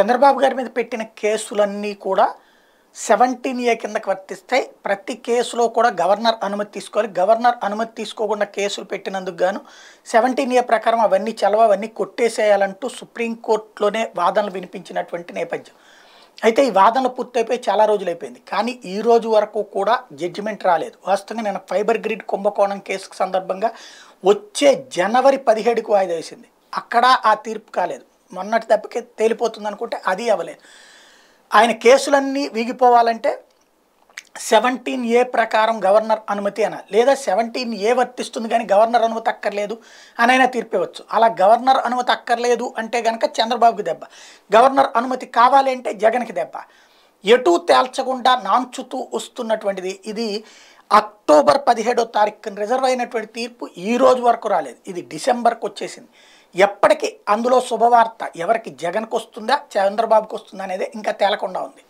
చంద్రబాబు గారి మీద పెట్టిన కేసులన్నీ కూడా సెవెంటీన్ ఏ కిందకు వర్తిస్తాయి ప్రతి కేసులో కూడా గవర్నర్ అనుమతి తీసుకోవాలి గవర్నర్ అనుమతి తీసుకోకుండా కేసులు పెట్టినందుకు గాను సెవెంటీన్ ఏ ప్రకారం అవన్నీ చలవ అవన్నీ కొట్టేసేయాలంటూ సుప్రీంకోర్టులోనే వాదనలు వినిపించినటువంటి నేపథ్యం అయితే ఈ వాదన పూర్తయిపోయి చాలా రోజులు అయిపోయింది కానీ ఈ రోజు వరకు కూడా జడ్జిమెంట్ రాలేదు వాస్తవంగా నేను ఫైబర్ గ్రిడ్ కుంభకోణం కేసుకు సందర్భంగా వచ్చే జనవరి పదిహేడుకు వాయిదా వేసింది అక్కడ ఆ తీర్పు కాలేదు మొన్నటి దెబ్బకి తేలిపోతుంది అనుకుంటే అది అవ్వలేదు ఆయన కేసులన్నీ వీగిపోవాలంటే సెవెంటీన్ ఏ ప్రకారం గవర్నర్ అనుమతి అన లేదా సెవెంటీన్ ఏ వర్తిస్తుంది కానీ గవర్నర్ అనుమతి అక్కర్లేదు అని అయినా తీర్పివచ్చు అలా గవర్నర్ అనుమతి అక్కర్లేదు అంటే కనుక చంద్రబాబుకి దెబ్బ గవర్నర్ అనుమతి కావాలి అంటే జగన్కి దెబ్బ ఎటు తేల్చకుండా నాంచుతూ వస్తున్నటువంటిది ఇది అక్టోబర్ పదిహేడో తారీఖున రిజర్వ్ అయినటువంటి తీర్పు ఈ రోజు వరకు రాలేదు ఇది డిసెంబర్కి వచ్చేసింది ఎప్పటికీ అందులో శుభవార్త ఎవరికి జగన్కి వస్తుందా చంద్రబాబుకు వస్తుందా అనేది ఇంకా తేలకుండా ఉంది